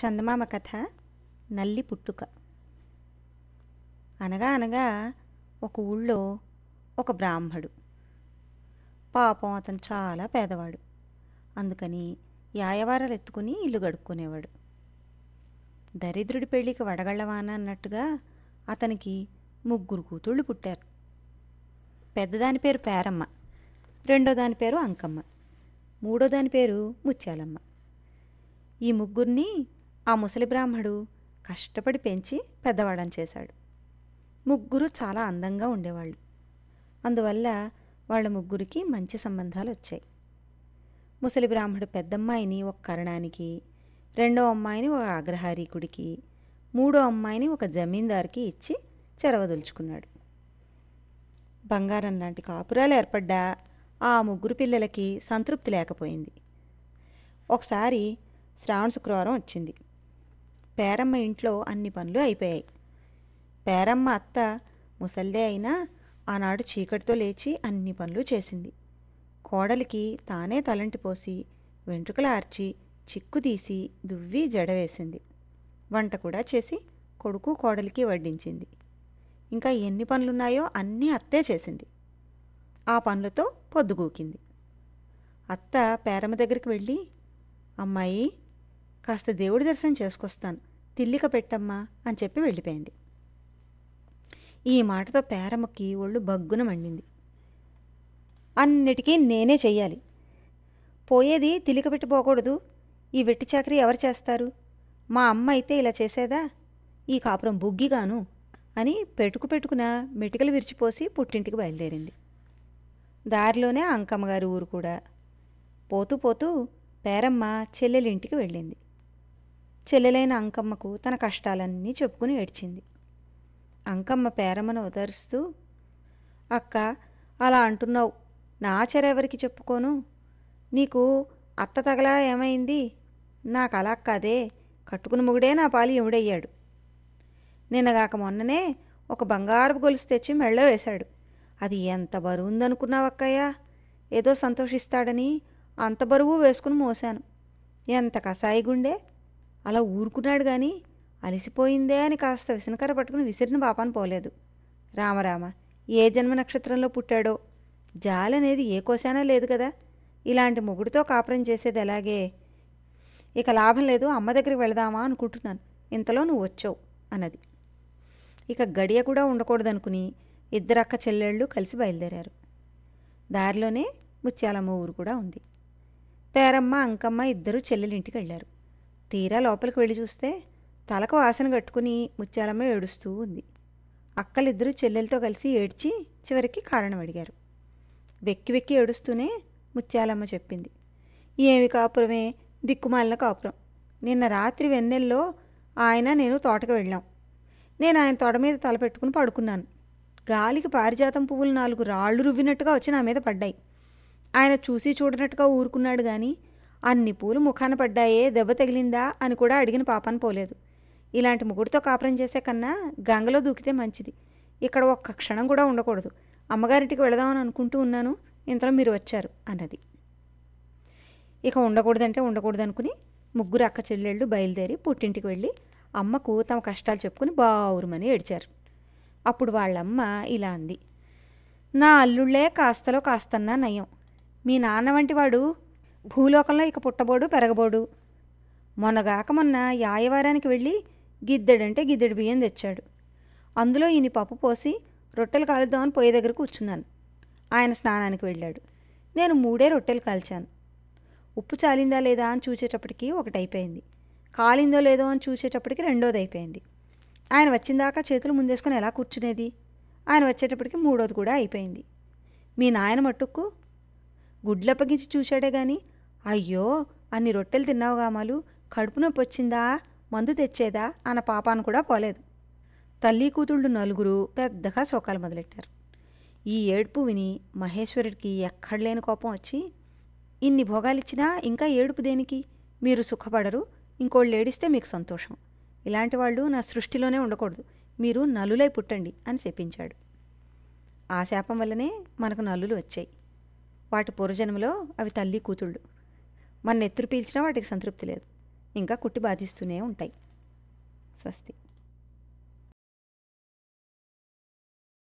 చందమామ కథ నల్లి పుట్టుక అనగా అనగా ఒక ఊళ్ళో ఒక బ్రాహ్మడు పాపం అతను చాలా పేదవాడు అందుకని యాయవారాలు ఎత్తుకుని ఇల్లు గడుక్కునేవాడు దరిద్రుడి పెళ్ళికి వడగళ్ళవాన అన్నట్టుగా అతనికి ముగ్గురు కూతుళ్ళు పుట్టారు పెద్దదాని పేరు పేరమ్మ రెండో దాని పేరు అంకమ్మ మూడో దాని పేరు ముత్యాలమ్మ ఈ ముగ్గురిని ఆ ముసలి బ్రాహ్మడు కష్టపడి పెంచి పెద్దవాడని చేశాడు ముగ్గురు చాలా అందంగా ఉండేవాళ్ళు అందువల్ల వాళ్ళ ముగ్గురికి మంచి సంబంధాలు వచ్చాయి ముసలి బ్రాహ్మడు పెద్దమ్మాయిని ఒక కరణానికి రెండో అమ్మాయిని ఒక అగ్రహారీకుడికి మూడో అమ్మాయిని ఒక జమీందారికి ఇచ్చి చెరవదలుచుకున్నాడు బంగారం లాంటి కాపురాలు ఏర్పడ్డా ఆ ముగ్గురు పిల్లలకి సంతృప్తి లేకపోయింది ఒకసారి శ్రావణ శుక్రవారం వచ్చింది పేరమ్మ ఇంట్లో అన్ని పనులు అయిపోయాయి పేరమ్మ అత్త ముసల్దే అయినా ఆనాడు చీకటితో లేచి అన్ని పనులు చేసింది కోడలికి తానే తలంటి పోసి వెంట్రుకలు ఆర్చి చిక్కు తీసి దువ్వి జడవేసింది వంట కూడా చేసి కొడుకు కోడలికి వడ్డించింది ఇంకా ఎన్ని పనులున్నాయో అన్నీ అత్తే చేసింది ఆ పనులతో పొద్దుగూకింది అత్త పేరమ్మ దగ్గరికి వెళ్ళి అమ్మాయి కాస్త దేవుడి దర్శనం చేసుకొస్తాను తిల్లిక పెట్టమ్మా అని చెప్పి వెళ్ళిపోయింది ఈ మాటతో పేరమ్మకి ఒళ్ళు బగ్గున మండింది అన్నిటికీ నేనే చెయ్యాలి పోయేది తిలిక పెట్టిపోకూడదు ఈ వెట్టి చాకరీ ఎవరు చేస్తారు మా అమ్మ అయితే ఇలా చేసేదా ఈ కాపురం బుగ్గిగాను అని పెట్టుకు పెట్టుకున మెటికలు విరిచిపోసి పుట్టింటికి బయలుదేరింది దారిలోనే అంకమ్మగారి ఊరు కూడా పోతూ పోతూ పేరమ్మ చెల్లెలింటికి వెళ్ళింది చెల్లెలైన అంకమ్మకు తన కష్టాలన్నీ చెప్పుకుని ఏడ్చింది అంకమ్మ పేరమ్మను ఉదరుస్తూ అక్క అలా అంటున్నావు నా ఎవరికి చెప్పుకోను నీకు అత్త తగలా ఏమైంది నాకు అలా కాదే కట్టుకుని ముగుడే నా పాలి నిన్న నిన్నగాక మొన్ననే ఒక బంగారపు గొలుసు తెచ్చి మెళ్ళ వేశాడు అది ఎంత బరువు ఉందనుకున్నావక్కయ్య ఏదో సంతోషిస్తాడని అంత బరువు వేసుకుని మోశాను ఎంత కసాయి గుండే అలా ఊరుకున్నాడు కానీ అలసిపోయిందే అని కాస్త విసనకర పట్టుకుని విసిరిన పాపాను పోలేదు రామరామ ఏ జన్మ నక్షత్రంలో పుట్టాడో జాలనేది ఏ కోశానా లేదు కదా ఇలాంటి మొగుడితో కాపురం చేసేది ఎలాగే ఇక లాభం లేదు అమ్మ దగ్గరికి వెళదామా అనుకుంటున్నాను ఇంతలో నువ్వు వచ్చావు అన్నది ఇక గడియ కూడా ఉండకూడదనుకుని ఇద్దరు అక్క చెల్లెళ్ళు కలిసి బయలుదేరారు దారిలోనే ముత్యాలమ్మ ఊరు కూడా ఉంది పేరమ్మ అంకమ్మ ఇద్దరు చెల్లెలింటికి వెళ్ళారు తీరా లోపలికి వెళ్ళి చూస్తే తలకు ఆసన కట్టుకుని ముత్యాలమ్మ ఏడుస్తూ ఉంది అక్కలిద్దరూ చెల్లెలతో కలిసి ఏడ్చి చివరికి కారణం అడిగారు వెక్కి వెక్కి ఏడుస్తూనే ముత్యాలమ్మ చెప్పింది ఏమి కాపురమే దిక్కుమాలిన కాపురం నిన్న రాత్రి వెన్నెల్లో ఆయన నేను తోటకు వెళ్ళాం నేను ఆయన తొడ మీద తలపెట్టుకుని పడుకున్నాను గాలికి పారిజాతం పువ్వులు నాలుగు రాళ్ళు రువ్వినట్టుగా వచ్చి నా మీద పడ్డాయి ఆయన చూసి చూడనట్టుగా ఊరుకున్నాడు కానీ అన్ని పూలు ముఖాన పడ్డాయే దెబ్బ తగిలిందా అని కూడా అడిగిన పాపను పోలేదు ఇలాంటి ముగ్గురితో కాపురం చేసే కన్నా గంగలో దూకితే మంచిది ఇక్కడ ఒక్క క్షణం కూడా ఉండకూడదు అమ్మగారింటికి వెళదామని అనుకుంటూ ఉన్నాను ఇంతలో మీరు వచ్చారు అన్నది ఇక ఉండకూడదంటే ఉండకూడదు అనుకుని ముగ్గురు అక్క చెల్లెళ్ళు బయలుదేరి పుట్టింటికి వెళ్ళి అమ్మకు తమ కష్టాలు చెప్పుకుని బావురుమని ఏడిచారు అప్పుడు వాళ్ళమ్మ ఇలా అంది నా అల్లుళ్ళే కాస్తలో కాస్తన్నా నయం మీ నాన్న వంటి వాడు భూలోకంలో ఇక పుట్టబోడు పెరగబోడు మొన్నగాక మొన్న యాయవారానికి వెళ్ళి గిద్దెడంటే గిద్దెడు బియ్యం తెచ్చాడు అందులో ఈయన పప్పు పోసి రొట్టెలు కాలుద్దామని పొయ్యి దగ్గర కూర్చున్నాను ఆయన స్నానానికి వెళ్ళాడు నేను మూడే రొట్టెలు కాల్చాను ఉప్పు చాలిందా లేదా అని చూసేటప్పటికి ఒకటైపోయింది కాలిందో లేదో అని చూసేటప్పటికి రెండోది అయిపోయింది ఆయన వచ్చిందాక చేతులు ముందేసుకొని ఎలా కూర్చునేది ఆయన వచ్చేటప్పటికి మూడోది కూడా అయిపోయింది మీ నాయన మట్టుకు గుడ్లు అప్పగించి చూశాడే కానీ అయ్యో అన్ని రొట్టెలు తిన్నావుగా మాలు కడుపు నొప్పి వచ్చిందా మందు తెచ్చేదా అన్న పాపాను కూడా పోలేదు తల్లి కూతుళ్ళు నలుగురు పెద్దగా శోకాలు మొదలెట్టారు ఈ ఏడుపు విని మహేశ్వరుడికి ఎక్కడలేని కోపం వచ్చి ఇన్ని భోగాలిచ్చినా ఇంకా ఏడుపు దేనికి మీరు సుఖపడరు ఇంకోళ్ళు ఏడిస్తే మీకు సంతోషం ఇలాంటి వాళ్ళు నా సృష్టిలోనే ఉండకూడదు మీరు నలులై పుట్టండి అని చెప్పించాడు ఆ శాపం వల్లనే మనకు నలులు వచ్చాయి వాటి పూర్వజన్మలో అవి తల్లి కూతుళ్ళు మన ఎత్తురు పీల్చినా వాటికి సంతృప్తి లేదు ఇంకా కుట్టి బాధిస్తూనే ఉంటాయి స్వస్తి